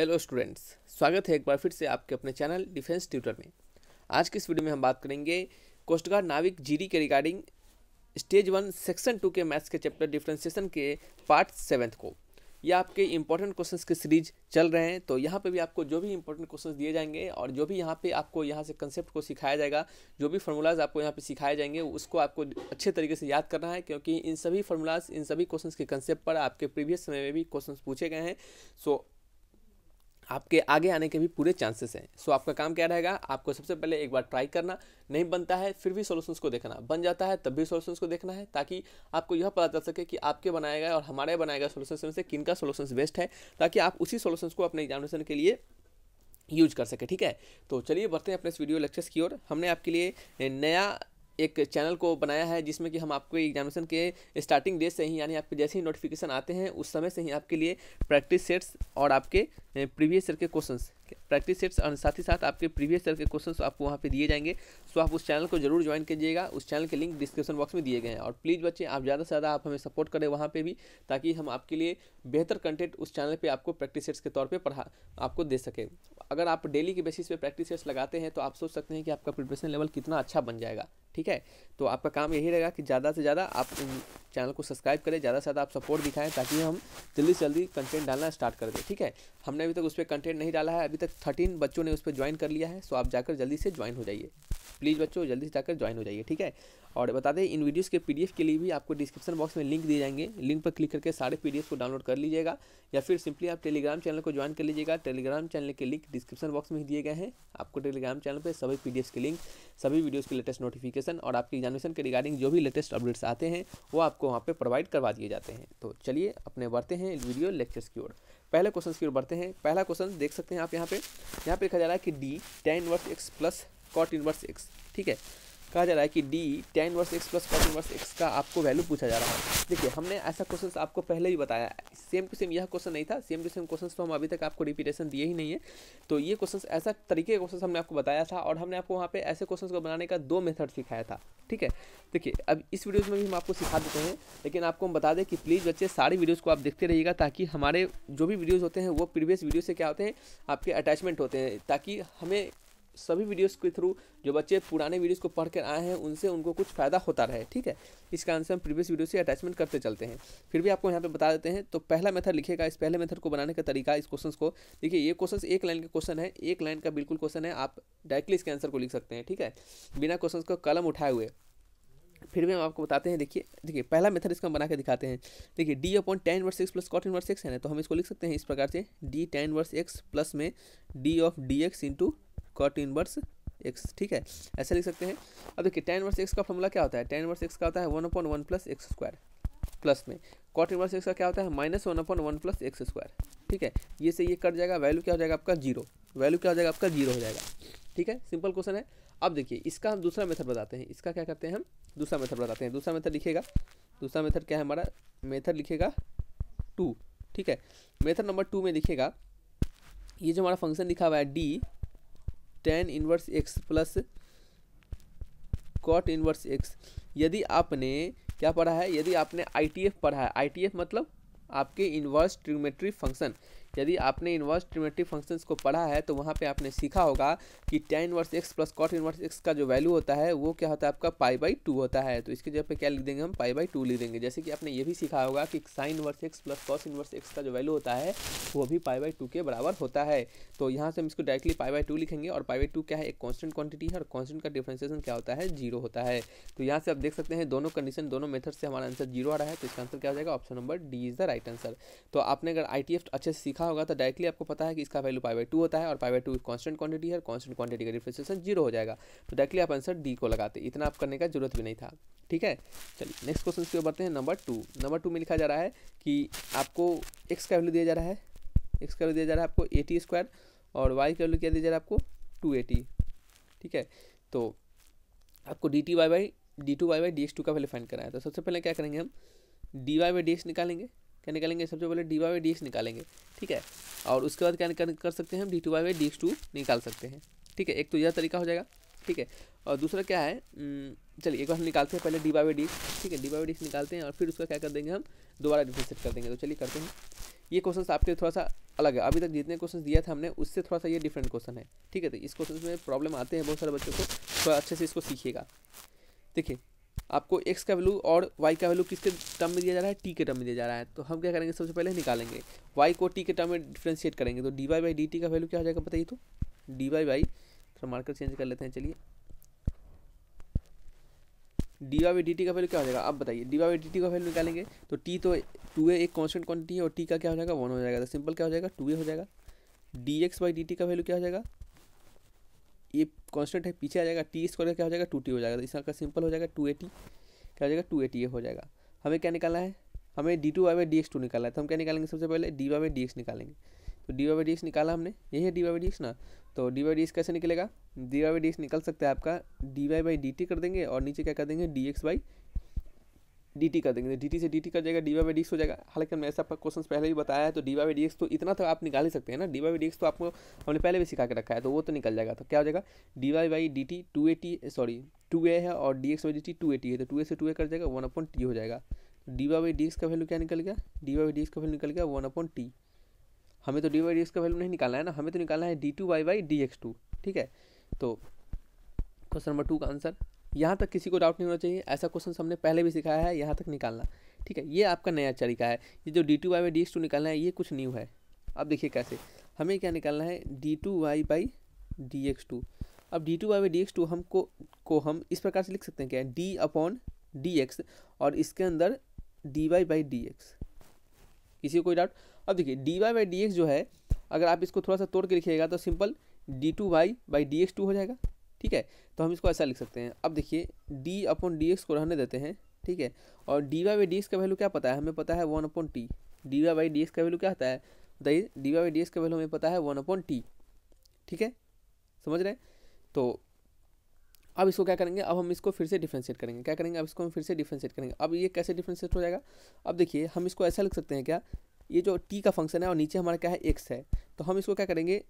hello students स्वागत है एक बार फिर से आपके अपने चैनल डिफेंस ट्यूटर में आज की इस वीडियो में हम बात करेंगे कोस्ट गार्ड नाविक जीडी के regarding stage one section two के मैथ्स के चैप्टर डिफ्रेंसिएशन के पार्ट सेवन्थ को ये आपके इंपॉर्टेंट क्वेश्चंस की सीरीज चल रहे हैं तो यहाँ पे भी आपको जो भी इंपॉर्टेंट क्वेश्चंस दिए जाएंगे और जो भी यहाँ पे आपको यहाँ से कंसेप्ट को सिखाया जाएगा जो भी फार्मूलाज आपको यहाँ पे सिखाए जाएंगे उसको आपको अच्छे तरीके से याद करना है क्योंकि इन सभी फार्मूलाज इन सभी क्वेश्चन के कंसेप्ट पर आपके प्रीवियस समय में भी क्वेश्चन पूछे गए हैं सो आपके आगे आने के भी पूरे चांसेस हैं सो आपका काम क्या रहेगा आपको सबसे पहले एक बार ट्राई करना नहीं बनता है फिर भी सोल्यूशंस को देखना बन जाता है तब भी सोल्यूशंस को देखना है ताकि आपको यह पता चल सके कि आपके बनाए गए और हमारे बनाए गए सोल्यूशन में से किन का सोल्यूशन बेस्ट है ताकि आप उसी सोल्यूशंस को अपने एग्जामिनेशन के लिए यूज कर सके ठीक है तो चलिए बढ़ते हैं अपने इस वीडियो लेक्चर्स की ओर हमने आपके लिए नया एक चैनल को बनाया है जिसमें कि हम आपको एग्जामिनेशन के स्टार्टिंग डे से ही यानी आपके जैसे ही नोटिफिकेशन आते हैं उस समय से ही आपके लिए प्रैक्टिस सेट्स और आपके प्रीवियस ईयर के क्वेश्चंस प्रैक्टिस सेट्स और साथ ही साथ आपके प्रीवियस ईयर के क्वेश्चंस आपको वहाँ पे दिए जाएंगे सो आप उस चैनल को जरूर ज्वाइन कीजिएगा उस चैनल के लिंक डिस्क्रिप्शन बॉक्स में दिए गए हैं और प्लीज़ बच्चे आप ज़्यादा से ज़्यादा आप हमें सपोर्ट करें वहाँ पर भी ताकि हम आपके लिए बेहतर कंटेंट उस चैनल पर आपको प्रैक्टिस सेट्स के तौर पर पढ़ा आपको दे सके अगर आप डेली के बेसिस पे प्रैक्टिस सेट्स लगाते हैं तो आप सोच सकते हैं कि आपका प्रिपरेशन लेवल कितना अच्छा बन जाएगा ठीक है तो आपका काम यही रहेगा कि ज़्यादा से ज़्यादा आप चैनल को सब्सक्राइब करें ज़्यादा से ज़्यादा आप सपोर्ट दिखाएं ताकि हम जल्दी से जल्दी कंटेंट डालना स्टार्ट कर दें ठीक है हमने अभी तक उस पर कंटेंट नहीं डाला है अभी तक थर्टीन बच्चों ने उस पर ज्वाइन कर लिया है सो आप जाकर जल्दी से ज्वाइन हो जाइए प्लीज़ बच्चों जल्दी से जाकर ज्वाइन हो जाइए ठीक है और बता दें इन वीडियोस के पीडीएफ के लिए भी आपको डिस्क्रिप्शन बॉक्स में लिंक दिए जाएंगे लिंक पर क्लिक करके सारे पीडीएफ को डाउनलोड कर लीजिएगा या फिर सिंपली आप टेलीग्राम चैनल को ज्वाइन कर लीजिएगा टेलीग्राम चैनल के लिंक डिस्क्रिप्शन बॉक्स में दिए गए हैं आपको टेलीग्राम चैनल पर सभी पी के लिंक सभी वीडियोज़ के लेटेस्ट नोटिफिकेशन और आपके एग्जामिनेशन के रिगार्डिंग जो भी लेटेस्ट अपडेट्स आते हैं वो आपको वहाँ पर प्रोवाइड करवा दिए जाते हैं तो चलिए अपने बढ़ते हैं वीडियो लेक्चर्स की ओर पहले क्वेश्चन की ओर बढ़ते हैं पहला क्वेश्चन देख सकते हैं आप यहाँ पे यहाँ पे लिखा जा रहा है कि d tan inverse x plus cot inverse x ठीक है कहा जा रहा है कि d tan inverse x plus cot inverse x का आपको वैल्यू पूछा जा रहा है देखिए हमने ऐसा क्वेश्चन आपको पहले ही बताया सेम टू सेम यह क्वेश्चन नहीं था सेम टू सेम क्वेश्चन तो हम अभी तक आपको रिपीटेशन दिए ही नहीं है तो ये क्वेश्चन ऐसा तरीके का क्वेश्चन हमने आपको बताया था और हमने आपको वहाँ पे ऐसे क्वेश्चन को बनाने का दो मेथड सिखाया था ठीक है देखिए अब इस वीडियोज़ में भी हम आपको सिखा देते हैं लेकिन आपको हम बता दें कि प्लीज़ बच्चे सारी वीडियोज़ को आप देखते रहिएगा ताकि हमारे जो भी वीडियोज़ होते हैं वो प्रीवियस वीडियो से क्या होते हैं आपके अटैचमेंट होते हैं ताकि हमें सभी वीडियोस के थ्रू जो बच्चे पुराने वीडियोस को पढ़ कर आए हैं उनसे उनको कुछ फ़ायदा होता रहे ठीक है इस कारण से हम प्रीवियस वीडियो से अटैचमेंट करते चलते हैं फिर भी आपको यहाँ पे बता देते हैं तो पहला मेथड लिखेगा इस पहले मेथड को बनाने का तरीका इस क्वेश्चन को देखिए ये क्वेश्चन एक लाइन का क्वेश्चन है एक लाइन का बिल्कुल क्वेश्चन है आप डायरेक्टली इसके आंसर को लिख सकते हैं ठीक है बिना क्वेश्चन को कलम उठाए हुए फिर भी हम आपको बताते हैं देखिए देखिए पहला मेथड इसका बना के दिखाते हैं देखिए d upon tan inverse x plus cot inverse x है ना तो हम इसको लिख सकते हैं इस प्रकार से d tan inverse x plus में d of d x into cot inverse x ठीक है ऐसे लिख सकते हैं अब देखिए टेन वर्स एक्स का फॉर्मूला क्या होता है टेन वर्स एक्स का होता है one upon one plus x square plus में कॉट इनवर्स एक्स का क्या होता है minus one upon one plus x square ठीक है ये से ये कट जाएगा वैल्यू क्या हो जाएगा आपका जीरो वैल्यू क्या हो जाएगा आपका जीरो हो जाएगा ठीक है सिंपल क्वेश्चन है अब देखिए इसका हम दूसरा मेथड बताते हैं इसका क्या करते हैं हम दूसरा मेथड बताते हैं दूसरा मेथड लिखेगा दूसरा मेथड क्या है हमारा मेथड लिखेगा टू ठीक है मेथड नंबर टू में लिखेगा ये जो हमारा फंक्शन लिखा हुआ है d tan inverse x plus cot inverse x यदि आपने क्या पढ़ा है यदि आपने आई पढ़ा है आई मतलब आपके इनवर्स ट्रिग्नोमेट्री फंक्शन यदि आपने इन्वर्स ट्रिमेट्रिक फंक्शंस को पढ़ा है तो वहाँ पे आपने सीखा होगा कि tan inverse x plus cot inverse x का जो वैल्यू होता है वो क्या होता है आपका पाई बाई टू होता है तो इसकी जगह पे क्या लिख देंगे हम पाई बाई टू लिख देंगे जैसे कि आपने ये भी सीखा होगा कि sine inverse x plus cos inverse x का जो वैल्यू होता है वो भी पाई बाई टू के बराबर होता है तो यहाँ से हम इसको डायरेक्टली पाई बाई टू लिखेंगे और पाई बाई टू क्या है एक कॉन्स्टेंट क्वांटिटी है और कॉन्स्टेंट का डिफ्रेंसिएशन क्या होता है जीरो होता है तो यहाँ से आप देख सकते हैं दोनों कंडीशन दोनों मेथड से हमारा आंसर जीरो आ रहा है तो इसका आंसर क्या हो जाएगा option number D is the right answer तो आपने अगर आई अच्छे से सीखा लिखा होगा तो डायरेक्टली आपको पता है कि इसका वैल्यू पाई बाई टू होता है और pi by two constant quantity है और कॉन्स्टेंट क्वांटिटी का डिफ्रेंसिएशन जीरो हो जाएगा तो डायरेक्टली आप आंसर डी को लगाते इतना आप करने का जरूरत भी नहीं था ठीक है चलिए नेक्स्ट क्वेश्चन की ओर बढ़ते हैं नंबर टू नंबर टू में लिखा जा रहा है कि आपको एक्स का वैल्यू दिया जा रहा है एक्स का वैल्यू दिया जा रहा है आपको एटी स्क्वायर और वाई का वैल्यू क्या दिया जा रहा है आपको टू एटी ठीक है तो आपको d t y by d two y by d x two का वैल्यू फाइंड करना है तो सबसे पहले क्या करेंगे हम d y by d x निकालेंगे क्या निकालेंगे सबसे पहले d y by d x निकालेंगे ठीक है और उसके बाद क्या कर सकते हैं हम d two y by d x two निकाल सकते हैं ठीक है एक तो यह तरीका हो जाएगा ठीक है और दूसरा क्या है चलिए एक बार हम निकालते हैं पहले डी बाई डी ठीक है डी बाई डी निकालते हैं और फिर उसका क्या कर देंगे हम दोबारा डिफरेंशिएट कर देंगे तो चलिए करते हैं ये क्वेश्चन आपके थोड़ा सा अलग है अभी तक जितने क्वेश्चन दिया था हमने उससे थोड़ा सा ये डिफरेंट क्वेश्चन है ठीक है तो इस क्वेश्चन में प्रॉब्लम आते हैं बहुत सारे बच्चों को थोड़ा अच्छे से इसको सीखिएगा देखिए आपको एक्स का वैल्यू और वाई का वैल्यू किसके टर्म में दिया जा रहा है टी के टर्म में दिया जा रहा है तो हम क्या करेंगे सबसे पहले निकालेंगे वाई को टी के टर्म में डिफ्रेंशिएट करेंगे तो D y by d t का वैल्यू क्या हो जाएगा बताइए तो डी वाई बाई थोड़ा मार्कर चेंज कर लेते हैं चलिए d y by d t का वैल्यू क्या हो जाएगा आप बताइए d y by d t का वैल्यू निकालेंगे तो टी तो टू ए एक कॉन्स्टेंट क्वान्टिटी है और टी का क्या हो जाएगा वन हो जाएगा तो सिंपल क्या हो जाएगा टू ए हो जाएगा d x by d t का वैल्यू क्या हो जाएगा कॉन्स्टेंट है पीछे आ जाएगा टी स्क्वायर क्या हो जाएगा टू टी हो जाएगा तो इसका सिंपल हो जाएगा टू एटी क्या हो जाएगा टू एटी हो जाएगा हमें क्या निकालना है हमें d two y by d x two निकालना है तो हम क्या निकालेंगे सबसे पहले d y by d x निकालेंगे तो D y by d x निकाला हमने यही है डी वाई डी एक्स ना तो डी वाई डी एक्स कैसे निकलेगा d y by d x निकल सकता है आपका d y by d t कर देंगे और नीचे क्या कर देंगे d x by d t कर देंगे डी टी से डी टी कर जाएगा डी वाई डी एक्स हो जाएगा हालांकि हमने ऐसा आपका क्वेश्चन पहले भी बताया है तो डी वाई डी एक्स तो इतना तो आप निकाल ही सकते हैं ना डी वाई डी डी तो आपको हमने पहले भी सिखा के रखा है तो वो तो निकल जाएगा तो क्या हो जाएगा d y by d t two a t sorry two a है और d x y d t two a t है तो टू ए से टू ए कर जाएगा वन अपॉन टी हो जाएगा d y y D x का वैल्यू क्या निकल गया डी वाई डी एक्स का वैल्यू निकल गया वन अपॉन टी हमें तो डी वाई डी एक्स का वैल्यू नहीं निकालना है ना हमें तो निकालना है d two y by d x two ठीक है तो क्वेश्चन नंबर टू का आंसर यहाँ तक किसी को डाउट नहीं होना चाहिए ऐसा क्वेश्चन हमने पहले भी सिखाया है यहाँ तक निकालना ठीक है ये आपका नया तरीका है ये जो d two y by d x two निकालना है ये कुछ न्यू है अब देखिए कैसे हमें क्या निकालना है d two y by d x two अब d two y by d x two हमको को हम इस प्रकार से लिख सकते हैं क्या डी अपॉन डी एक्स और इसके अंदर d y by d x किसी को कोई डाउट अब देखिए d y by d x जो है अगर आप इसको थोड़ा सा तोड़ के लिखिएगा तो simple d two y by d x two हो जाएगा ठीक है तो हम इसको ऐसा लिख सकते हैं अब देखिए डी अपॉन डी एक्स को रहने देते हैं ठीक है और d y by d x का वैल्यू क्या पता है हमें पता है one upon t d y by d x का वैल्यू क्या होता है बताइए d y by d x का वैल्यू हमें पता है वन अपॉन टी ठीक है समझ रहे तो अब इसको क्या करेंगे अब हम इसको फिर से डिफ्रेंशिएट करेंगे क्या करेंगे अब इसको हम फिर से डिफ्रेंशिएट करेंगे अब ये कैसे डिफ्रेंशिएट हो जाएगा अब देखिए हम इसको ऐसा लिख सकते हैं क्या ये जो टी का फंक्शन है और नीचे हमारा क्या है एक्स है तो हम इसको क्या करेंगे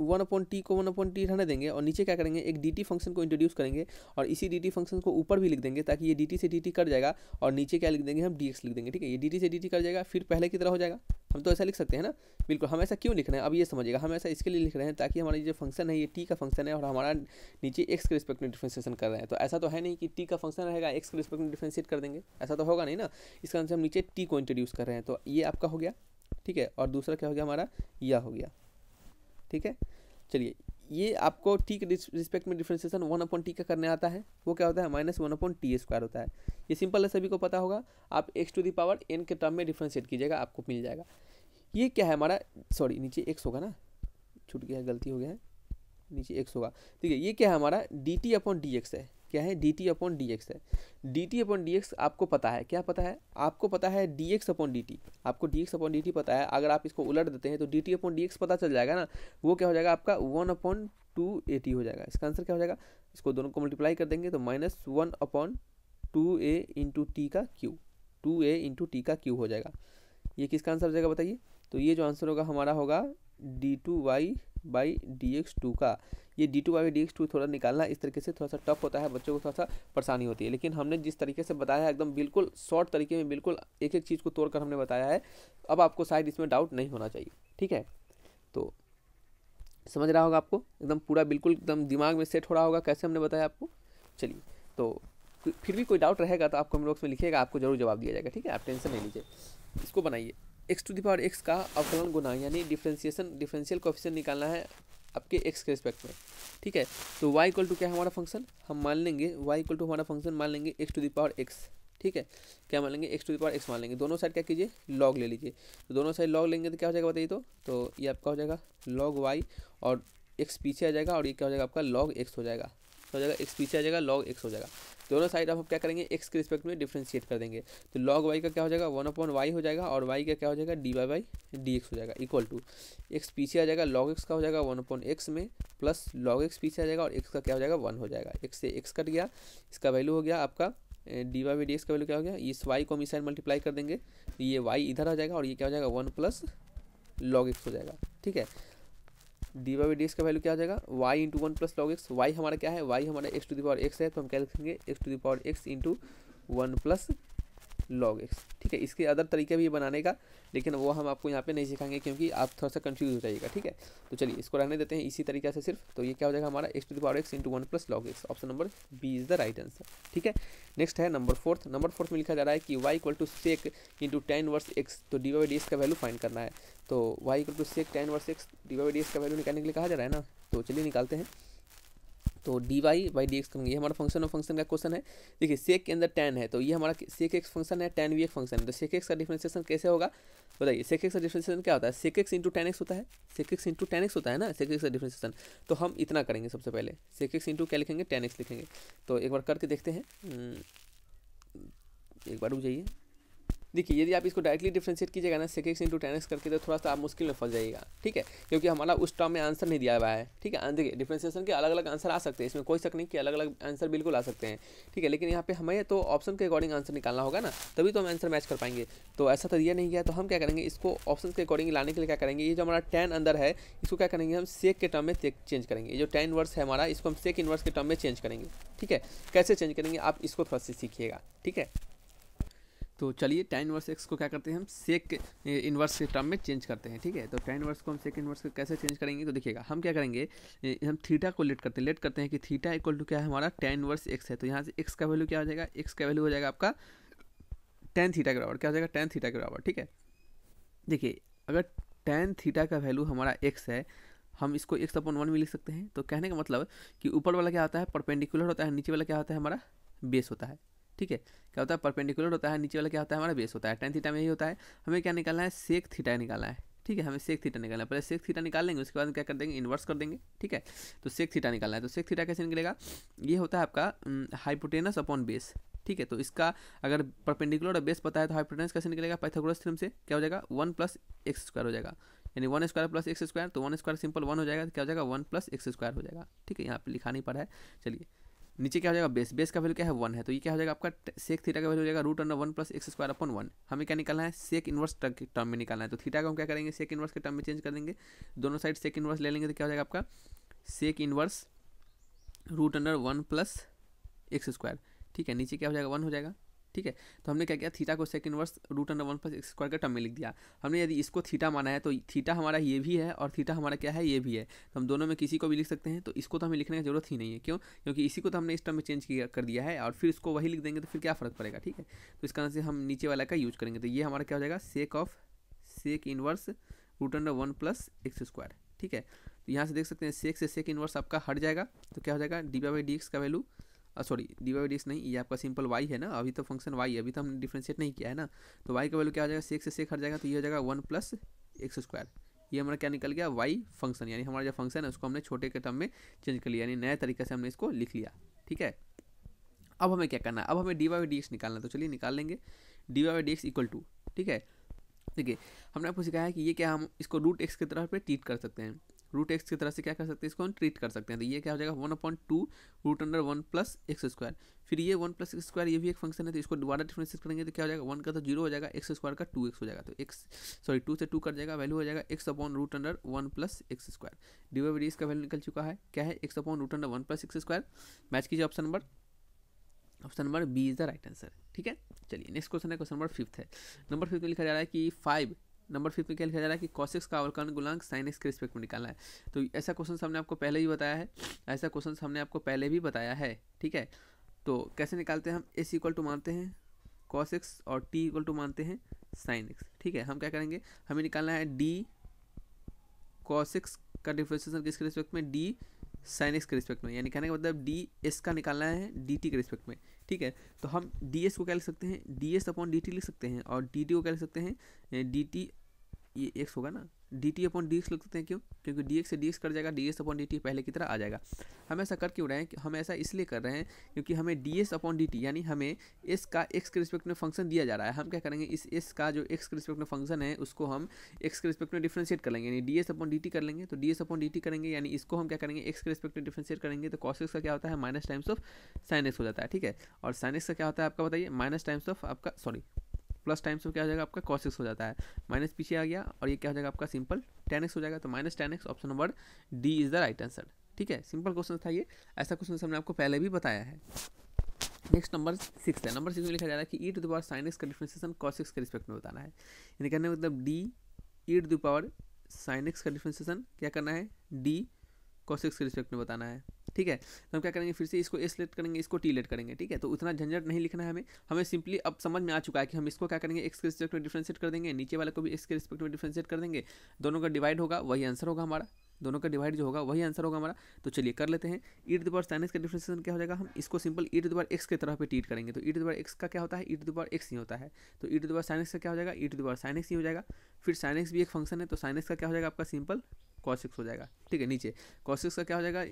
वन पॉइंट टी को वन पॉइंट टी रहने देंगे और नीचे क्या करेंगे एक डी फंक्शन को इंट्रोड्यूस करेंगे और इसी डी फंक्शन को ऊपर भी लिख देंगे ताकि ये डी से डी कट जाएगा और नीचे क्या लिख देंगे हम डी लिख देंगे ठीक है ये डी से डी कट जाएगा फिर पहले की तरह हो जाएगा हम तो ऐसा लिख सकते हैं ना बिल्कुल हम ऐसा क्यों लिख रहे हैं अब ये समझिएगा हम ऐसा इसके लिए लिख रहे हैं ताकि हमारा जो फंक्शन है ये टी का फंक्शन है और हमारा नीचे एक्स के रिस्पेक्ट में डिफ्रेंसिएशन कर रहे हैं तो ऐसा तो है नहीं कि टी का फंक्शन रहेगा एक्स के रिस्पेक्ट में डिफ्रेंशिएट कर देंगे ऐसा तो होगा नहीं ना इस कारण से मतलब हम नीचे टी को इंट्रोड्यूस कर रहे हैं तो ये आपका हो गया ठीक है और दूसरा क्या हो गया हमारा यह हो गया ठीक है चलिए ये आपको टी के रिस्पेक्ट में डिफ्रेंसिएशन वन अपॉन टी का करने आता है वो क्या होता है minus one upon t square होता है ये सिंपल है सभी को पता होगा आप x to the power n के टर्म में डिफ्रेंशिएट कीजिएगा आपको मिल जाएगा ये क्या है हमारा सॉरी नीचे एक्स होगा ना छूट गया गलती हो गया है नीचे एक्स होगा ठीक है ये क्या है हमारा d t upon d x है क्या है d t upon d x है d t upon d x आपको पता है क्या पता है आपको पता है d x upon d t आपको d x upon d t पता है अगर आप इसको उलट देते हैं तो d t upon d x पता चल जाएगा ना वो क्या हो जाएगा आपका one upon two a T हो जाएगा इसका आंसर क्या हो जाएगा इसको दोनों को मल्टीप्लाई कर देंगे तो minus one upon two a into t का cube two a into t का क्यू हो जाएगा ये किसका आंसर हो जाएगा बताइए तो ये जो आंसर होगा हमारा होगा d two y by d x two का ये d two by d x two थोड़ा निकालना इस तरीके से थोड़ा सा टफ होता है बच्चों को थोड़ा सा परेशानी होती है लेकिन हमने जिस तरीके से बताया है एकदम बिल्कुल शॉर्ट तरीके में बिल्कुल एक एक चीज़ को तोड़कर हमने बताया है अब आपको शायद इसमें डाउट नहीं होना चाहिए ठीक है तो समझ रहा होगा आपको एकदम पूरा बिल्कुल एकदम दिमाग में सेट हो रहा होगा कैसे हमने बताया आपको चलिए तो फिर भी कोई डाउट रहेगा तो आप कमेंट बॉक्स में लिखिएगा आपको जरूर जवाब दिया जाएगा ठीक है आप टेंशन नहीं लीजिए इसको बनाइए x to the power x का अवकलन गुना यानी डिफ्रेंसिएशन डिफ्रेंशियल कोफिशियन निकालना है आपके एक्स के रिस्पेक्ट में ठीक है तो वाई इक्वल टू क्या है हमारा फंक्शन हम मान लेंगे वाई इक्वल टू हमारा फंक्शन मान लेंगे एक्स टू पावर एक्स ठीक है क्या मान लेंगे एक्स टू दावर एक्स मान लेंगे दोनों साइड क्या कीजिए लॉग ले लीजिए तो दोनों साइड लॉग लेंगे तो क्या हो जाएगा बताइए तो तो ये आपका हो जाएगा लॉग वाई और एक्स पीछे आ जाएगा और ये क्या हो जाएगा आपका लॉग एक्स हो जाएगा तो हो जाएगा एक्स पीछे आ जाएगा लॉग एक्स हो जाएगा दोनों साइड आप क्या करेंगे एक्स के रिस्पेक्ट में डिफ्रेंशिएट कर देंगे तो लॉग वाई का क्या हो जाएगा वन अपॉन वाई हो जाएगा और वाई का क्या हो जाएगा d y by d x हो जाएगा इक्वल टू एक्स पीछे आ जाएगा लॉग एक्स का हो जाएगा वन अपॉन एक्स में प्लस लॉग एक्स पीछे आ जाएगा और एक्स का क्या हो जाएगा वन हो जाएगा एक्स से एक्स कट गया इसका वैल्यू हो गया आपका डी वाई डी एक्स का वैल्यू क्या हो गया इस वाई को हम इस साइड मल्टीप्लाई कर देंगे ये वाई इधर आ जाएगा और ये क्या हो जाएगा वन प्लस लॉग एक्स हो जाएगा ठीक है डी वाई डी एक्स का वैल्यू क्या हो जाएगा y into one plus log x y हमारा क्या है वाई हमारा x to the power x है तो हम क्या लिखेंगे x to the power x into one plus log x ठीक है इसके अदर तरीके भी बनाने का लेकिन वो हम आपको यहाँ पे नहीं सिखाएंगे क्योंकि आप थोड़ा सा कंफ्यूज हो जाएगा ठीक है तो चलिए इसको रहने देते हैं इसी तरीके से सिर्फ तो ये क्या हो जाएगा हमारा x to power x into one plus log x option number B is the right answer ठीक है नेक्स्ट है नंबर फोर्थ नंबर फोर्थ में लिखा जा रहा है कि y equal to sec into tan inverse x तो डी वाई डी एक्स का वैल्यू फाइंड करना है तो y equal to sec tan inverse x d Y D x का वैल्यू निकालने के लिए कहा जा रहा है ना तो चलिए निकालते हैं तो D y by d x करेंगे ये हमारा फंक्शन और फंक्शन का क्वेश्चन है देखिए सेक के अंदर टेन है तो ये हमारा सेक एक्स फंक्शन है टेन वी एक फंक्शन है तो सेक एक्स का डिफ्रेंसिएशन कैसे होगा बताइए सेक एक्स का डिफ्रेंसिएशन क्या होता है sec x into tan x होता है sec x into tan x होता है ना सेक एक्स का डिफ्रेंसिएशन तो हम इतना करेंगे सबसे पहले सेक एक्स इंटू क्या लिखेंगे टेन एक्स लिखेंगे तो एक बार करके देखते हैं हम्म, एक बार रुक जाइए देखिए यदि आप इसको डायरेक्टली डिफ्रेंशिएट कीजिएगा ना sec x into tan x करके तो थोड़ा सा आप मुश्किल में फंस जाएगा ठीक है क्योंकि हमारा उस टर्म में आंसर नहीं दिया हुआ है ठीक है देखिए डिफ्रेंशिएशन के अलग अलग आंसर आ सकते हैं इसमें कोई शक नहीं कि अलग अलग आंसर बिल्कुल आ सकते हैं ठीक है लेकिन यहाँ पे हमें तो ऑप्शन के अकॉर्डिंग आंसर निकालना होगा ना तभी तो हम आंसर मैच कर पाएंगे तो ऐसा तो दिया नहीं गया तो हम क्या करेंगे इसको ऑप्शन के अकॉर्डिंग लाने के लिए क्या करेंगे ये जो हमारा टेन अंदर है इसको क्या करेंगे हम सेक के टर्म में चेंज करेंगे ये जो टेन इनवर्स है हमारा इसको हम सेक इनवर्स के टर्म में चेंज करेंगे ठीक है कैसे चेंज करेंगे आप इसको थोड़ा सा सीखिएगा ठीक है तो चलिए टेन इनवर्स एक्स को क्या करते हैं हम सेक इनवर्स के टर्म में चेंज करते हैं ठीक है तो टेन इनवर्स को हम सेक इनवर्स को कैसे चेंज करेंगे तो देखिएगा हम क्या करेंगे हम थीटा को लेट करते हैं लेट करते हैं कि थीटा इक्वल टू क्या है हमारा टेन इनवर्स एक्स है तो यहाँ से एक्स का वैल्यू क्या हो जाएगा एक्स का वैल्यू हो जाएगा आपका टेन थीटा के बराबर क्या हो जाएगा टेन थीटा के बराबर ठीक है देखिए अगर टेन थीटा का वैल्यू हमारा एक्स है हम इसको एक्स अपॉन वन में लिख सकते हैं तो कहने का मतलब कि ऊपर वाला क्या होता है परपेंडिकुलर होता है नीचे वाला क्या होता है हमारा बेस होता है ठीक है क्या होता है परपेंडिकुलर होता है नीचे वाला क्या होता है हमारा बेस होता है टेन थीटा में यही होता है हमें क्या निकालना है सेक थीटा निकालना है ठीक है हमें सेक थीटा निकालना है पहले सेक थीटा निकाल लेंगे उसके बाद क्या कर देंगे इन्वर्स कर देंगे ठीक है तो सेक थीटा निकालना है तो सेक थीटा कैसे निकलेगा ये होता है आपका हाइपोटेनस अपॉन बेस ठीक है तो इसका अगर परपेंडिकुलर और बेस पता है तो हाइपोटेनस कैसे निकलेगा पाइथागोरस थ्योरम से क्या हो जाएगा वन प्लस एक्स स्क्वायर हो जाएगा यानी one square plus x square तो वन स्क्वायर सिंपल वन हो जाएगा तो क्या हो जाएगा वन प्लस एक्स स्क्वायर हो जाएगा ठीक है यहाँ पे लिखा नहीं पड़ा है चलिए नीचे क्या हो जाएगा बेस बेस का वैल्यू क्या है वन है तो ये क्या हो जाएगा आपका सेक थीटा का वैल्यू हो जाएगा root under one plus x square upon one हमें क्या निकालना है सेक इनवर्स टर्म में निकालना है तो थीटा को हम क्या करेंगे सेक इनवर्स के टर्म में चेंज कर देंगे दोनों साइड सेक इनवर्स ले लेंगे तो क्या हो जाएगा आपका sec inverse root under one plus x square ठीक है नीचे क्या हो जाएगा वन हो जाएगा ठीक है तो हमने क्या किया थीटा को sec inverse root under one plus x square का टर्म में लिख दिया हमने यदि इसको थीटा माना है तो थीटा हमारा ये भी है और थीटा हमारा क्या है ये भी है तो हम दोनों में किसी को भी लिख सकते हैं तो इसको तो हमें लिखने की जरूरत ही नहीं है क्यों क्योंकि इसी को तो हमने इस टर्म में चेंज किया कर दिया है और फिर इसको वही लिख देंगे तो फिर क्या फ़र्क पड़ेगा ठीक है तो इस कारण से मतलब हम नीचे वाला का यूज करेंगे तो ये हमारा क्या हो जाएगा sec of sec inverse root under one plus x square ठीक है तो यहाँ से देख सकते हैं सेक से सेक इनवर्स आपका हट जाएगा तो क्या हो जाएगा डी बाई डी एक्स का value sorry d divide x नहीं ये आपका सिंपल वाई है ना अभी तो फंक्शन वाई है अभी तो हमने डिफ्रेंशिएट नहीं किया है ना तो वाई का वैल्यू क्या हो जाएगा सिक्स से सिक्स हट जाएगा तो ये हो जाएगा वन प्लस एक्स स्क्वायर ये हमारा क्या निकल गया वाई फंक्शन यानी हमारा जो फंक्शन है उसको हमने छोटे के टर्म में चेंज कर लिया यानी नए तरीके से हमने इसको लिख लिया ठीक है अब हमें क्या करना है अब हमें डी वाई डी एक्स निकालना है तो चलिए निकाल लेंगे d Y D x equal to ठीक है देखिए हमने आपको सिखाया है कि ये क्या हम इसको रूट एक्स की तरह पर ट्रीट कर सकते हैं रूट एक्स की तरह से क्या कर सकते हैं इसको हम ट्रीट कर सकते हैं तो ये क्या हो जाएगा one upon two root under one plus x square फिर ये वन प्लस एक्स स्क्वायर ये भी एक फंक्शन है तो इसको दोबारा डिफ्रेंस करेंगे तो क्या हो जाएगा वन का तो जीरो हो जाएगा एक्स स्क्वायर का टू एक्स हो जाएगा तो एक्स सॉरी टू से टू कर जाएगा वैल्यू हो जाएगा x upon root under one plus x square divide इसका वैल्यू निकल चुका है क्या है x upon root under one plus x square match कीजिए option number option number B is the right answer ठीक है चलिए नेक्स्ट क्वेश्चन है क्वेश्चन नंबर फिफ्थ है नंबर फिफ्थ में लिखा जा रहा है कि फाइव नंबर फिफ्थ में क्या लिखा जा रहा है कि कॉसिक्स का अवकलन गुणांक साइन एक्स के रिस्पेक्ट में निकालना है तो ऐसा क्वेश्चन हमने आपको पहले ही बताया है ऐसा क्वेश्चन हमने आपको पहले भी बताया है ठीक है तो कैसे निकालते हैं हम एस इक्वल टू मानते हैं कॉस एक्स और टी इक्वल टू मानते हैं साइन एक्स ठीक है हम क्या करेंगे हमें निकालना है डी कॉस एक्स का डिफ्रेंसिएशन किसके रिस्पेक्ट में डी साइन एक्स के रिस्पेक्ट में यानी कहने का मतलब डी एस का निकालना है डी टी के रिस्पेक्ट में ठीक है तो हम डी एस को क्या लिख सकते हैं d s upon d t लिख सकते हैं और डी टी को क्या लिख सकते हैं डी टी ये एक्स होगा ना d t upon d x लिख सकते हैं क्यों क्योंकि डी एक्स से डी एक्स कट जाएगा d s upon d t पहले की तरह आ जाएगा हम ऐसा कर क्यों रहे हैं हम ऐसा इसलिए कर रहे हैं क्योंकि हमें d s upon d t यानी हमें एस का एक्स के रिस्पेक्ट में फंक्शन दिया जा रहा है हम क्या करेंगे इस एस का जो एक्स के रिस्पेक्ट में फंक्शन है उसको हम एक्स के रिस्पेक्ट में डिफ्रेंशिएट कर लेंगे यानी d s upon d t कर लेंगे तो d s upon d t करेंगे यानी इसको हम क्या करेंगे एक्स के रिस्पेक्ट में डिफ्रेंशिएट करेंगे तो कॉस एक्स का क्या होता है minus times of sign x हो जाता है ठीक है और साइन एक्स का क्या होता है आपका बताइए माइनस टाइम्स ऑफ आपका सॉरी प्लस टाइम्स में क्या हो जाएगा आपका कॉस एक्स हो जाता है माइनस पीछे आ गया और ये क्या हो जाएगा आपका सिंपल टेन एक्स हो जाएगा तो minus tan x option number D is the right answer ठीक है सिंपल क्वेश्चन था ये ऐसा क्वेश्चन हमने आपको पहले भी बताया है नेक्स्ट नंबर सिक्स है नंबर सिक्स में लिखा जा रहा है कि e to the power sin x का डिफ्रेंसिएशन कॉस एक्स के रिस्पेक्ट में बताना है यानी करने मतलब d e to the power sin x का डिफ्रेंसिएशन क्या करना है डी कॉसिक्स के रिस्पेक्ट में बताना है ठीक है तो हम क्या करेंगे फिर से इसको ए लेट करेंगे इसको टी लेट करेंगे ठीक है तो उतना झंझट नहीं लिखना है हमें हमें सिंपली अब समझ में आ चुका है कि हम इसको क्या करेंगे एक्स के रिस्पेक्ट में डिफ्रेंशिएट कर देंगे नीचे वाले को भी एक्स के रिस्पेक्ट में डिफ्रेंशिएट कर देंगे दोनों का डिवाइड होगा वही आंसर होगा हमारा दोनों का डिवाइड जो होगा वही आंसर होगा हमारा तो चलिए कर लेते हैं ई टू दावर साइनस का डिफ्रेंसिएशन क्या हो जाएगा हम इसको सिंपल ई टू एक्स के तरह पे ट्रीट करेंगे तो ई टू एक्स का क्या होता है ई टू एक्स ही होता है तो ई टू दावर साइनस का क्या हो जाएगा ई टू दावर साइनस ही हो जाएगा फिर साइनस भी एक फंक्शन है तो साइनस का क्या हो जाएगा आपका सिंपल कॉसिक्स हो जाएगा ठीक है नीचे कॉसिक्स का क्या हो जाएगा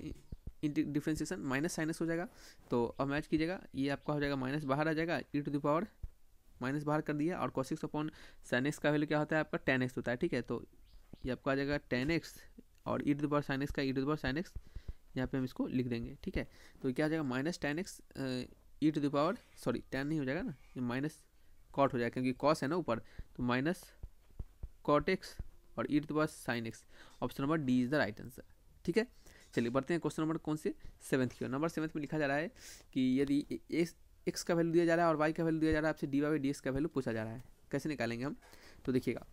डिफ्रेंसिएशन माइनस साइनस हो जाएगा तो अब मैच कीजिएगा ये आपका हो जाएगा माइनस बाहर आ जाएगा ई टू माइनस बाहर कर दिया और कॉसिक्स अपॉन साइनस का वैल्यू क्या होता है आपका टेन एक्स होता है ठीक है तो ये आपका आ जाएगा टेन एक्स और e to the power sin x का e to the power sin x यहाँ पे हम इसको लिख देंगे ठीक है तो क्या हो जाएगा minus tan x e to the power sorry tan नहीं हो जाएगा ना ये माइनस कॉट हो जाएगा क्योंकि कॉस है ना ऊपर तो माइनस कॉट एक्स और e to the power sin x option number D is the right answer ठीक है चलिए बढ़ते हैं क्वेश्चन नंबर कौन से सेवन्थ की नंबर सेवन्थ में लिखा जा रहा है कि यदि एक्स का वैल्यू दिया जा रहा है और वाई का वैल्यू दिया जा रहा है आपसे डी वाई डी एक्स का वैल्यू पूछा जा रहा है कैसे निकालेंगे हम तो देखिएगा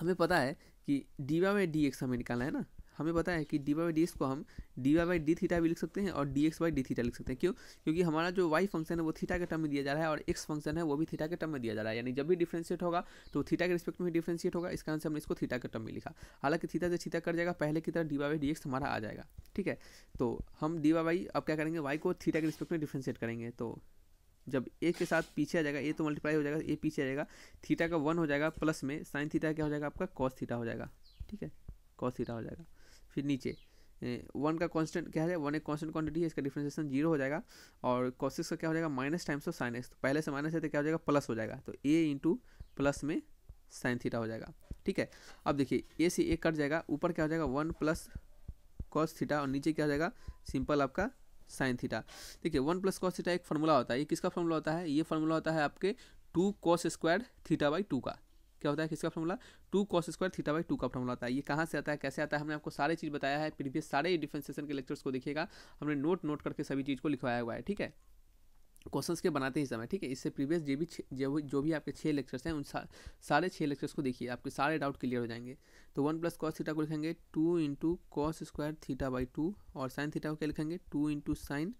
हमें पता है कि d y by d x हमें निकालना है ना हमें पता है कि d y by d x को हम d y by d theta भी लिख सकते हैं और d x by d theta लिख सकते हैं क्यों क्योंकि हमारा जो वाई फंक्शन है वो थीटा के टर्म में दिया जा रहा है और एक्स फंक्शन है वो भी थीटा के टर्म में दिया जा रहा है यानी जब भी डिफ्रेंशिएट होगा तो थीटा के रिस्पेक्ट में डिफ्रेंशिएट होगा इस कारण से हमने इसको थीटा के टर्म में लिखा हालांकि थीटा से थीटा कर जाएगा पहले की तरह d y by d x हमारा आ जाएगा ठीक है तो हम डी वाई बाई अब क्या करेंगे वाई को थीटा के रिस्पेक्ट में डिफ्रेंशिएट करेंगे तो जब ए के साथ पीछे आ जाएगा ए तो मल्टीप्लाई हो जाएगा ए पीछे आ जाएगा थीटा का वन हो जाएगा प्लस में साइन थीटा क्या हो जाएगा आपका कॉस थीटा हो जाएगा ठीक है कॉस थीटा हो जाएगा फिर नीचे वन का कांस्टेंट क्या है वन एक कांस्टेंट क्वांटिटी है इसका डिफ्रेंसिएशन जीरो हो जाएगा और कॉसिक्स का क्या हो जाएगा minus times of sign x तो पहले से माइनस है तो क्या हो जाएगा प्लस हो जाएगा तो ए इंटू प्लस में साइन थीटा हो जाएगा ठीक है अब देखिए ए से ए कट जाएगा ऊपर क्या हो जाएगा वन प्लस कॉस थीटा और नीचे क्या हो जाएगा सिंपल आपका साइन थीटा देखिए वन प्लस कॉस थीटा एक फार्मूला होता है ये किसका फॉर्मूला होता है ये फॉर्मूला होता है आपके two cos square theta by two का क्या होता है किसका formula two cos square theta by two का फॉर्मूला होता है ये कहाँ से आता है कैसे आता है हमने आपको सारे चीज़ बताया है प्रीवियस सारे डिफ्रेंसिएशन के लेक्चर्स को देखिएगा हमने नोट नोट करके सभी चीज़ को लिखवाया हुआ है ठीक है क्वेश्चंस के बनाते ही समय ठीक है इससे प्रीवियस जो भी जो जो भी आपके छः लेक्चर्स हैं उन सा, सारे छः लेक्चर्स को देखिए आपके सारे डाउट क्लियर हो जाएंगे तो वन प्लस कॉस थीटा को लिखेंगे two into cos square theta by two और साइन थीटा को क्या लिखेंगे two into sin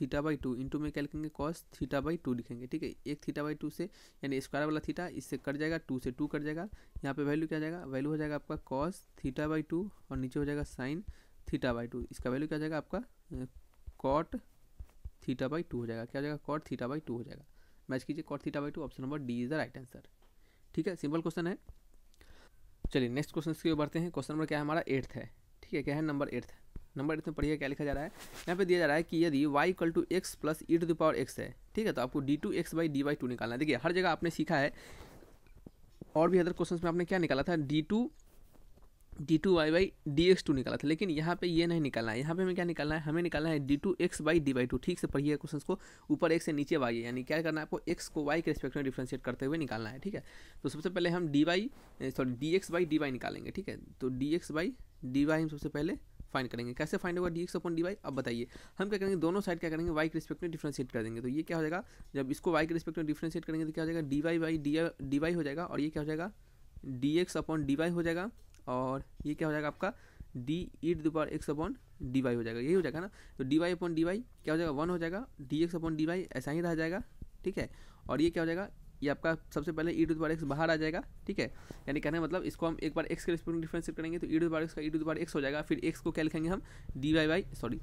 theta by two into में क्या लिखेंगे कॉस थीटा बाई टू लिखेंगे ठीक है एक थीटा बाई टू से यानी स्क्वायर वाला थीटा इससे कट जाएगा टू से टू कट जाएगा यहाँ पे वैल्यू क्या जाएगा वैल्यू हो जाएगा आपका कॉस थीटा बाई टू और नीचे हो जाएगा साइन थीटा बाई टू इसका वैल्यू क्या जाएगा आपका कॉट थीटा बाई टू हो जाएगा क्या हो जाएगा कॉट थीटा बाई टू हो जाएगा मैच कीजिए cot theta by two option number D is the right answer ठीक है सिंपल क्वेश्चन है चलिए नेक्स्ट क्वेश्चन की ओर बढ़ते हैं क्वेश्चन नंबर क्या है हमारा एट्थ है ठीक है क्या है नंबर एट्थ नंबर एट्थ में पढ़िए क्या लिखा जा रहा है यहाँ पे दिया जा रहा है कि यदि y equal to x plus e to the power x है ठीक है तो आपको d two x by d by two निकालना है देखिए हर जगह आपने सीखा है और भी अदर क्वेश्चन में आपने क्या निकाला था d two d two y by d x two निकाला था लेकिन यहाँ पे ये नहीं निकालना है यहाँ पे हमें क्या निकालना है हमें निकालना है d two x by d by two ठीक से पढ़िए क्वेश्चन को ऊपर एक से नीचे वाई यानी क्या करना है आपको एक्स को वाई के रिस्पेक्ट में डिफ्रेंशिएट करते हुए निकालना है ठीक है तो सबसे पहले हम d y sorry d x by d y निकालेंगे ठीक है तो d x by d y हम सबसे पहले फाइंड करेंगे कैसे फाइंड होगा d x upon d y अब बताइए हम क्या करेंगे दोनों साइड क्या करेंगे वाई के रिस्पेक्ट में डिफ्रेंशिएट कर देंगे तो ये क्या हो जाएगा जब इसको वाई के रिस्पेक्ट में डिफ्रेंशिएट करेंगे तो क्या हो जाएगा d y by d y हो जाएगा और ये क्या हो जाएगा d x upon d y हो जाएगा और ये क्या हो जाएगा आपका d e to the power x upon d y हो जाएगा यही हो जाएगा ना तो D y upon d y क्या हो जाएगा वन हो जाएगा d x upon d y ऐसा ही रह जाएगा ठीक है और ये क्या हो जाएगा ये आपका सबसे पहले e to the power x बाहर आ जाएगा ठीक है यानी कहने मतलब इसको हम एक बार एक्स के रिस्पेक्ट में डिफ्रेंस करेंगे तो e to the power x का e to the power x हो जाएगा फिर एक्स को क्या लिखेंगे हम d y y sorry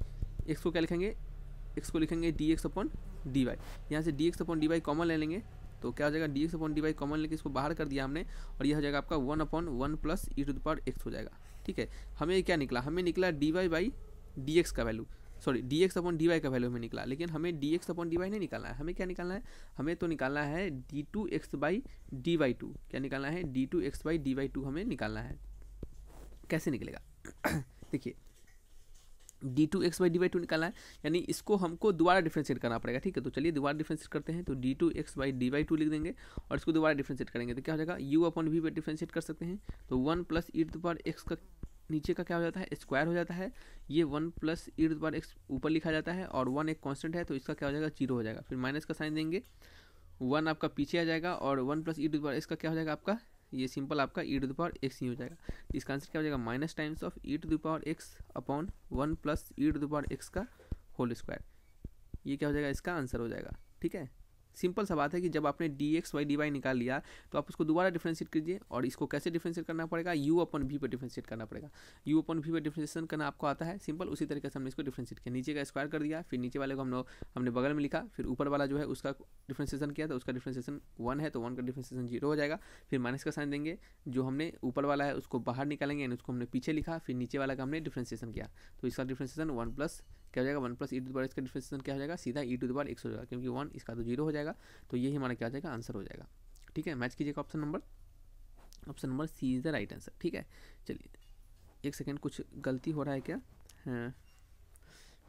x को क्या लिखेंगे एक्स को लिखेंगे d x upon d y यहाँ से d x upon d y common ले लेंगे तो क्या हो जाएगा d x upon d y common लेके इसको बाहर कर दिया हमने और यह हो जाएगा आपका one upon one plus e to the power x हो जाएगा ठीक है हमें क्या निकला हमें निकला d y by d x का value sorry d x upon d y का वैल्यू हमें निकला लेकिन हमें d x upon d y नहीं निकालना है हमें क्या निकालना है हमें तो निकालना है d two x by d y two क्या निकालना है d two x by d y two हमें निकालना है कैसे निकलेगा देखिए d two x by d by two निकालना है यानी इसको हमको दोबारा डिफ्रेंशिएट करना पड़ेगा ठीक है तो चलिए दोबारा डिफ्रेंशिएट करते हैं तो d two x by d by two लिख देंगे और इसको दोबारा डिफ्रेंशिएट करेंगे तो क्या हो जाएगा यू अपॉन वी पर डिफ्रेंशिएट कर सकते हैं तो वन प्लस ईट पर एक्स का नीचे का क्या हो जाता है स्क्वायर हो जाता है ये वन प्लस ईट पर एक्स ऊपर लिखा जाता है और वन एक कॉन्स्टेंट है तो इसका क्या हो जाएगा जीरो हो जाएगा फिर माइनस का साइन देंगे वन आपका पीछे आ जाएगा और वन प्लस ई टू का क्या हो जाएगा आपका ये सिंपल आपका e to the power x ही हो जाएगा इसका आंसर क्या हो जाएगा minus times of e to the power x upon one plus e to the power x का होल स्क्वायर ये क्या हो जाएगा इसका आंसर हो जाएगा ठीक है सिंपल सा बात है कि जब आपने d x y d y निकाल लिया तो आप उसको दोबारा डिफ्रेंशिएट कीजिए और इसको कैसे डिफ्रेंशिएट करना पड़ेगा यू अपन वी पर डिफ्रेंशिएट करना पड़ेगा यू अपन वी पर डिफ्रेंशिएशन करना आपको आता है सिंपल उसी तरीके से हमने इसको डिफ्रेंशिएट किया नीचे का स्क्वायर कर दिया फिर नीचे वाले को हम लोग हमने बगल में लिखा फिर ऊपर वाला जो है उसका डिफ्रेंशिएशन किया तो उसका डिफ्रेंशिएशन वन है तो वन का डिफ्रेंशिएशन जीरो हो जाएगा फिर माइनस का साइन देंगे जो हमने ऊपर वाला है उसको बाहर निकालेंगे यानी उसको हमने पीछे लिखा फिर नीचे वाला का हमने डिफ्रेंशिएशन किया तो इसका डिफ्रेंशिएशन वन प्लस क्या हो जाएगा one plus e to the power इसका डिफ्रेंसिएशन क्या हो जाएगा सीधा ई टू दबार एक्स हो जाएगा क्योंकि वन इसका तो जीरो हो जाएगा तो यही हमारा क्या हो जाएगा आंसर हो जाएगा ठीक है मैच कीजिएगा option number option number C is the right answer ठीक है चलिए एक सेकेंड कुछ गलती हो रहा है क्या हाँ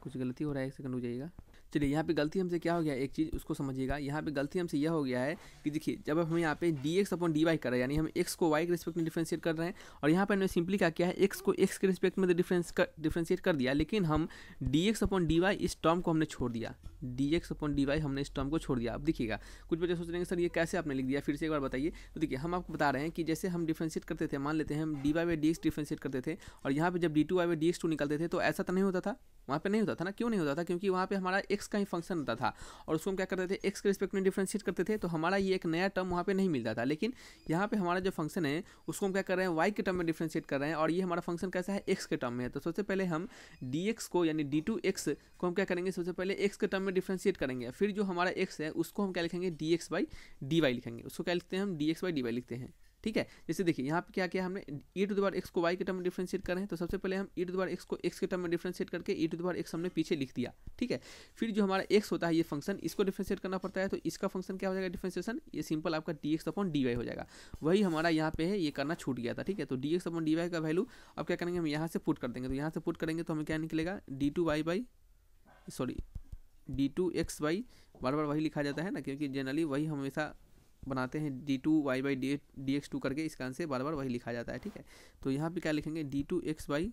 कुछ गलती हो रहा है एक सेकेंड हो जाएगा चलिए यहाँ पे गलती हमसे क्या हो गया एक चीज़ उसको समझिएगा यहाँ पे गलती हमसे यह हो गया है कि देखिए जब हम यहाँ पे d x upon d y कर रहे हैं यानी हम एक्स को वाई के रिस्पेक्ट में डिफ्रेंशिएट कर रहे हैं और यहाँ पर हमने सिंपली क्या किया है एक्स को एक्स के रिस्पेक्ट में डिफ्रेंस कर डिफ्रेंशिएट कर दिया लेकिन हम d x upon d y इस टर्म को हमने छोड़ दिया d x upon d y हमने इस टर्म को छोड़ दिया अब देखिएगा कुछ बच्चे सोच रहे हैं सर ये कैसे आपने लिख दिया फिर से एक बार बताइए तो देखिए हम आपको बता रहे हैं कि जैसे हम डिफ्रेंशिएट करते थे मान लेते हैं हम d y by d x differentiate करते थे और यहाँ पर जब d two y by d x two निकलते थे तो ऐसा तो नहीं होता था वहाँ पर नहीं होता था ना क्यों नहीं होता था क्योंकि वहाँ पर हमारा एक्स एक्स का ही फंक्शन होता था और उसको हम क्या करते थे एक्स के रिस्पेक्ट में डिफ्रेंशिएट करते थे तो हमारा ये एक नया टर्म वहाँ पर नहीं मिलता था लेकिन यहाँ पर हमारा जो फंक्शन है उसको हम क्या कर रहे हैं वाई के टर्म में डिफ्रेंशिएट कर रहे हैं और ये हमारा फंक्शन कैसा है एक्स के टर्म में है तो सबसे पहले हम डी को यानी डी को हम क्या करेंगे सबसे पहले एक्स के टर्म में डिफ्रेंशिएट करेंगे फिर जो हमारा एक्स है उसको हम क्या लिखेंगे डी एक्स लिखेंगे उसको क्या लिखते हैं हम डी एक्स लिखते हैं ठीक है जैसे देखिए यहाँ पे क्या किया हमने ई टू द्वार एक्स को वाई के टर्म में डिफ्रेंशिएट करें तो सबसे पहले हम ई टू द्वार एक्स को एक्स के टर्म में डिफ्रेंशिएट करके ई टू द्वार एक्स हमने पीछे लिख दिया ठीक है फिर जो हमारा एक्स होता है ये फंक्शन इसको डिफ्रेंशिएट करना पड़ता है तो इसका फंक्शन क्या हो जाएगा डिफ्रेंशिएशन ये सिंपल आपका d x upon d y हो जाएगा वही हमारा यहाँ पे है ये करना छूट गया था ठीक है तो d x upon d y का वैल्यू अब क्या करेंगे हम यहाँ से पुट कर देंगे तो यहाँ से पुट करेंगे तो हमें क्या निकलेगा d two y by sorry d two x y बार बार वही लिखा जाता है ना क्योंकि जनरली वही हमेशा बनाते हैं d two y by d d x two करके इसका आंसर बार बार वही लिखा जाता है ठीक है तो यहाँ पे क्या लिखेंगे d two x by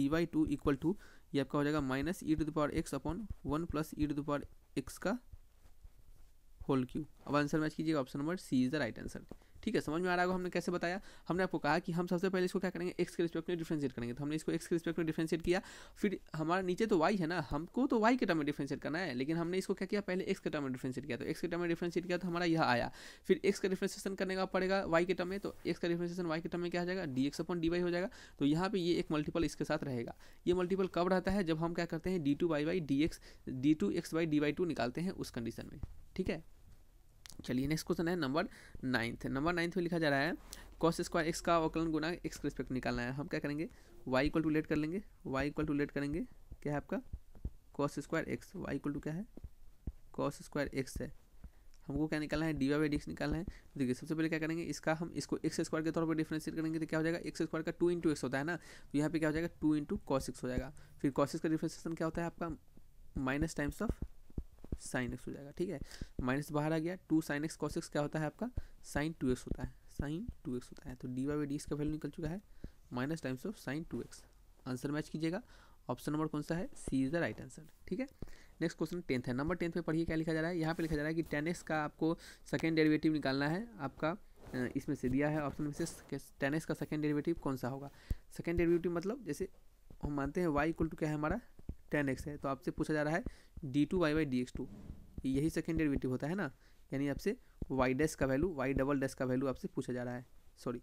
d y two equal to ये आपका हो जाएगा minus e to the power x upon one plus e to the power x का होल क्यू अब आंसर मैच कीजिएगा option number C is the right answer ठीक है समझ में आ रहा होगा हमने कैसे बताया हमने आपको कहा कि हम सबसे पहले इसको क्या करेंगे एक्स के रिस्पेक्ट में डिफ्रेंशिएट करेंगे तो हमने इसको एक्स के रिस्पेक्ट में डिफ्रेंशिएट किया फिर हमारा नीचे तो वाई है ना हमको तो वाई के टर्म में डिफ्रेंशिएट करना है लेकिन हमने इसको क्या किया पहले एक्स के टर्म में डिफ्रेंशिएट किया तो एक्स के टर्म में डिफ्रेंशिएट किया तो हमारा यह आया फिर एक्स का डिफ्रेंशिएशन करने का पड़ेगा वाई के टर्म में तो एक्स का डिफ्रेंशिएशन वाई के टर्म में क्या हो जाएगा d x upon d y हो जाएगा तो यहाँ पर ये एक मल्टीपल इसके साथ रहेगा ये मल्टीपल कब रहता है जब हम क्या करते हैं d two y by d x d two x by d y two निकालते हैं उस कंडीशन में ठीक है चलिए नेक्स्ट क्वेश्चन है नंबर नाइन्थ नंबर नाइन्थ में लिखा जा रहा है कॉस स्क्वायर एक्स का अवकलन गुना एक्स का रिस्पेक्ट निकालना है हम क्या करेंगे वाई इक्वल टू लेट कर लेंगे वाई इक्वल टू लेट करेंगे क्या है आपका cos square x y equal to क्या है कॉस स्क्वायर एक्स है हमको क्या निकालना है डी वाई बाई डी निकालना है देखिए सबसे पहले क्या करेंगे इसका हम इसको एक्स स्क्वायर के तौर पर डिफ्रेंशिएट करेंगे तो क्या हो जाएगा एक्स स्क्वायर का टू इंटू एक्स होता है ना तो यहाँ पे क्या हो जाएगा टू इंटू कॉस एक्स हो जाएगा फिर कॉस एक्स का डिफ्रेंशिएशन क्या होता है आपका minus times of sign x हो जाएगा ठीक है माइनस बाहर आ गया two sine x cos x क्या होता है आपका साइन टू एक्स होता है साइन टू एक्स होता है तो डी वाई डी इसका वैल्यू निकल चुका है minus times of sine two x answer match कीजिएगा ऑप्शन नंबर कौन सा है C is the right answer ठीक है नेक्स्ट क्वेश्चन टेंथ है नंबर टेंथ पे पढ़िए क्या लिखा जा रहा है यहाँ पे लिखा जा रहा है कि टेन एक्स का आपको सेकेंड डेरिवेटिव निकालना है आपका इसमें से दिया है ऑप्शन में से टेन एक्स का सेकेंड डेरिवेटिव कौन सा होगा सेकेंड डेरिवेटिव मतलब जैसे हम मानते हैं वाई इक्वल टू क्या है हमारा टेन एक्स है तो आपसे पूछा जा रहा है d two y by d x two यही सेकेंड डेरिवेटिव होता है ना यानी आपसे वाई डैश का वैल्यू वाई डबल डैश का वैल्यू आपसे पूछा जा रहा है सॉरी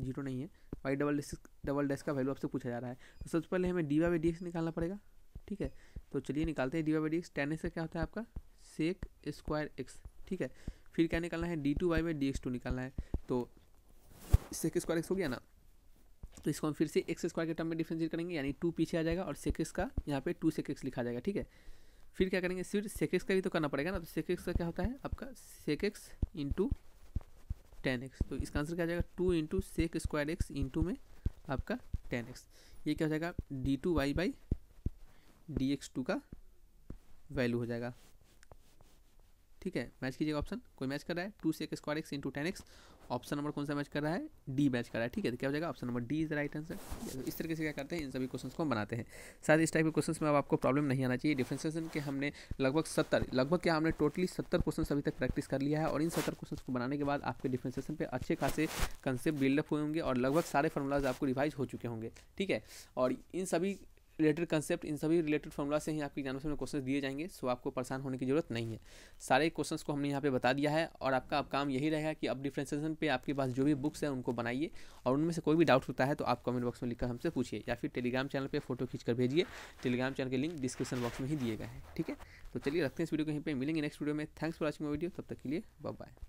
जीरो नहीं है y double dash double dash का वैल्यू आपसे पूछा जा रहा है तो सबसे पहले हमें d y by d x निकालना पड़ेगा ठीक है तो चलिए निकालते हैं d y by d x tan x का क्या होता है आपका सेक स्क्वायर एक्स ठीक है फिर क्या निकालना है d two y by d x two निकालना है तो सेक स्क्वायर एक्स हो गया ना तो इसको हम फिर से एक्स स्क्वायर के टर्म में डिफ्रेंशिएट करेंगे यानी टू पीछे आ जाएगा और एक्स का यहाँ पे टू एक्स लिखा जाएगा ठीक है फिर क्या करेंगे सिर्फ एक्स का भी तो करना पड़ेगा ना तो एक्स का क्या होता है आपका सेकेक्स इंटू टेन एक्स तो इसका आंसर क्या जाएगा two into sec square x into में आपका टेन एक्स ये क्या हो जाएगा d two y by d x two का वैल्यू हो जाएगा ठीक है मैच कीजिएगा ऑप्शन कोई मैच कर रहा है two sec square x into tan x option number कौन सा मैच कर रहा है डी मैच कर रहा है ठीक है तो क्या हो जाएगा option number D is right answer इस तरीके से क्या करते हैं इन सभी क्वेश्चन को बनाते हैं साथ इस टाइप के क्वेश्चन में अब आपको प्रॉब्लम नहीं आना चाहिए डिफ्रेंसेशन के हमने लगभग सत्तर लगभग क्या हमने टोटली सत्तर क्वेश्चन अभी तक प्रैक्टिस कर लिया है और इन सत्तर क्वेश्चन को बनाने के बाद आपके डिफ्रेंसेशन पर अच्छे खासे कंसेप्ट बिल्डअप हुए होंगे और लगभग सारे फार्मूलाज आपको रिवाइज हो चुके होंगे ठीक है और इन सभी रिलेटेड कंसेप्ट इन सभी रिलेटेड फॉर्मूला से ही आपके एग्जाम में क्वेश्चन दिए जाएंगे सो आपको परेशान होने की जरूरत नहीं है सारे क्वेश्चन को हमने यहाँ पे बता दिया है और आपका अब काम यही रहेगा कि अब डिफ्रेंसेशन पे आपके पास जो भी बुक्स हैं उनको बनाइए और उनमें से कोई भी डाउट होता है तो आप कमेंट बॉक्स में लिखकर हमसे पूछिए या फिर टेलीग्राम चैनल पर फोटो खींच कर भेजिए टेलीग्राम चैनल के लिंक डिस्क्रिप्शन बॉक्स में ही दिए गए हैं ठीक है तो चलिए रखते हैं इस वीडियो को यहीं पर मिलेंगे नेक्स्ट वीडियो में थैंक्स फॉर वॉचिंग वीडियो तब तक के लिए बाय